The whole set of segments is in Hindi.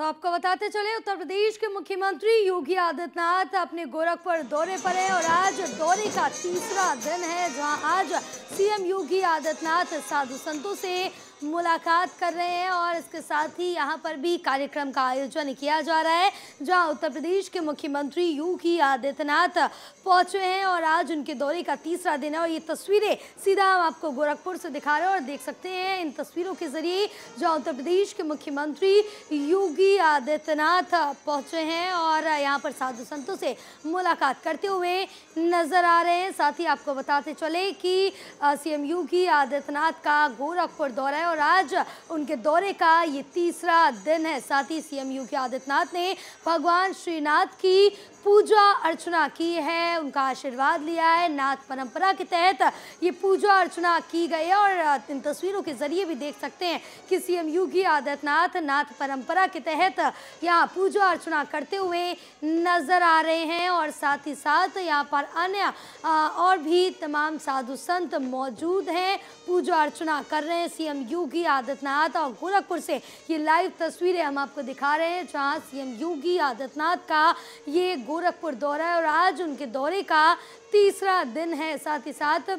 तो आपको बताते चले उत्तर प्रदेश के मुख्यमंत्री योगी आदित्यनाथ अपने गोरखपुर दौरे पर हैं और आज दौरे का तीसरा दिन है जहां आज सीएम योगी आदित्यनाथ साधु संतों से मुलाकात कर रहे हैं और इसके साथ ही यहां पर भी कार्यक्रम का आयोजन किया जा रहा है जहां उत्तर प्रदेश के मुख्यमंत्री योगी आदित्यनाथ पहुंचे हैं और आज उनके दौरे का तीसरा दिन है और ये तस्वीरें सीधा हम आपको गोरखपुर से दिखा रहे हैं और देख सकते हैं इन तस्वीरों के जरिए जहाँ उत्तर प्रदेश के मुख्यमंत्री योगी योगी आदित्यनाथ पहुंचे हैं और यहाँ पर साधु संतों से मुलाकात करते हुए नजर आ रहे हैं साथ ही आपको बताते चले कि सीएम योगी आदित्यनाथ का गोरखपुर दौरा है और आज उनके दौरे का ये तीसरा दिन है साथ ही सीएम योगी आदित्यनाथ ने भगवान श्रीनाथ की पूजा अर्चना की है उनका आशीर्वाद लिया है नाथ परंपरा के तहत ये पूजा अर्चना की गई है और इन तस्वीरों के जरिए भी देख सकते हैं कि सीएम योगी आदित्यनाथ नाथ परंपरा के तहत तहत यहाँ पूजा अर्चना करते हुए नज़र आ रहे हैं और साथ ही साथ यहाँ पर अन्य और भी तमाम साधु संत मौजूद हैं पूजा अर्चना कर रहे हैं सीएम योगी आदित्यनाथ और गोरखपुर से ये लाइव तस्वीरें हम आपको दिखा रहे हैं जहाँ सीएम योगी आदित्यनाथ का ये गोरखपुर दौरा है और आज उनके दौरे का तीसरा दिन है साथ ही साथ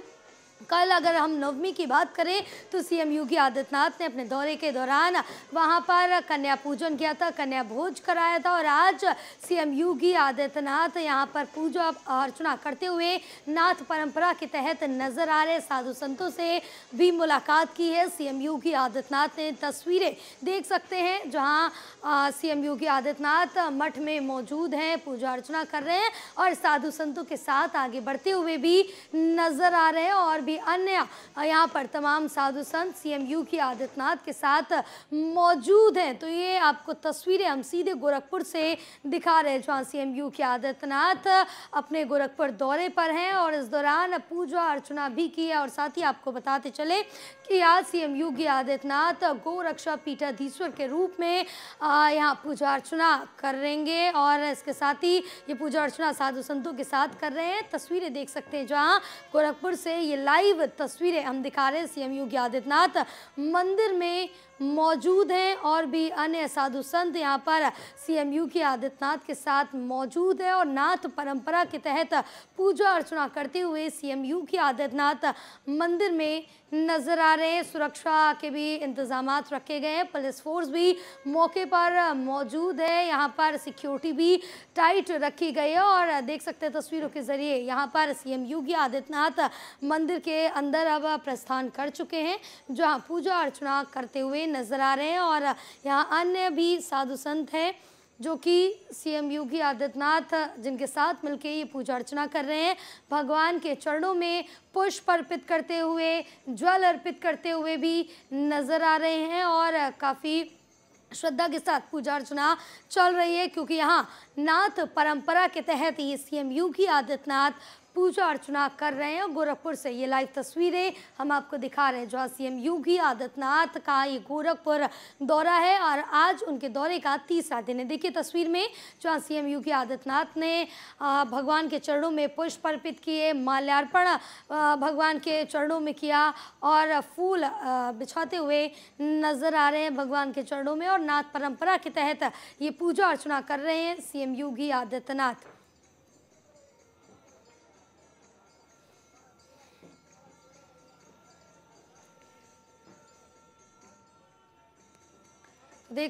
कल अगर हम नवमी की बात करें तो सीएम योगी आदित्यनाथ ने अपने दौरे के दौरान वहां पर कन्या पूजन किया था कन्या भोज कराया था और आज सीएम योगी आदित्यनाथ यहां पर पूजा अर्चना करते हुए नाथ परंपरा के तहत नजर आ रहे साधु संतों से भी मुलाकात की है सीएम योगी आदित्यनाथ ने तस्वीरें देख सकते हैं जहाँ सीएम योगी आदित्यनाथ मठ में मौजूद हैं पूजा अर्चना कर रहे हैं और साधु संतों के साथ आगे बढ़ते हुए भी नजर आ रहे हैं और भी भी अन्य यहाँ पर तमाम साधु संत सीएमयू की आदित्यनाथ के साथ मौजूद हैं तो ये आपको तस्वीरें हम सीधे गोरखपुर से दिखा रहे हैं जहाँ सीएमयू के आदित्यनाथ अपने गोरखपुर दौरे पर हैं और इस दौरान पूजा अर्चना भी की है और साथ ही आपको बताते चले कि आज सीएम योगी आदित्यनाथ गोरक्षा पीठाधीश्वर के रूप में यहाँ पूजा अर्चना करेंगे और इसके साथ ही ये पूजा अर्चना साधु संतों के साथ कर रहे हैं तस्वीरें देख सकते हैं जहाँ गोरखपुर से ये लाइव लाइव तस्वीरें हम दिखा रहे हैं सीएम योगी आदित्यनाथ मंदिर में मौजूद हैं और भी अन्य साधु संत यहाँ पर सीएमयू के आदित्यनाथ के साथ मौजूद है और नाथ परंपरा के तहत पूजा अर्चना करते हुए सीएमयू के आदित्यनाथ मंदिर में नजर आ रहे हैं सुरक्षा के भी इंतजाम रखे गए हैं पुलिस फोर्स भी मौके पर मौजूद है यहाँ पर सिक्योरिटी भी टाइट रखी गई है और देख सकते हैं तस्वीरों के जरिए यहाँ पर सीएम योगी आदित्यनाथ मंदिर के अंदर अब प्रस्थान कर चुके हैं जहाँ पूजा अर्चना करते हुए नज़र आ रहे हैं और यहाँ अन्य भी साधु संत हैं जो कि सीएम योगी आदित्यनाथ जिनके साथ मिलकर ये पूजा अर्चना कर रहे हैं भगवान के चरणों में पुष्प अर्पित करते हुए ज्वल अर्पित करते हुए भी नज़र आ रहे हैं और काफ़ी श्रद्धा के साथ पूजा अर्चना चल रही है क्योंकि यहाँ नाथ परंपरा के तहत ये सीएम योगी आदित्यनाथ पूजा अर्चना कर रहे हैं गोरखपुर से ये लाइव तस्वीरें हम आपको दिखा रहे हैं जहाँ सीएम योगी आदित्यनाथ का ये गोरखपुर दौरा है और आज उनके दौरे का तीसरा दिन है देखिए तस्वीर में जहाँ सीएम योगी आदित्यनाथ ने भगवान के चरणों में पुष्प अर्पित किए माल्यार्पण भगवान के चरणों में किया और फूल बिछाते हुए नजर आ रहे हैं भगवान के चरणों में और नाथ परम्परा के तहत ये पूजा अर्चना कर रहे हैं सी योगी आदित्यनाथ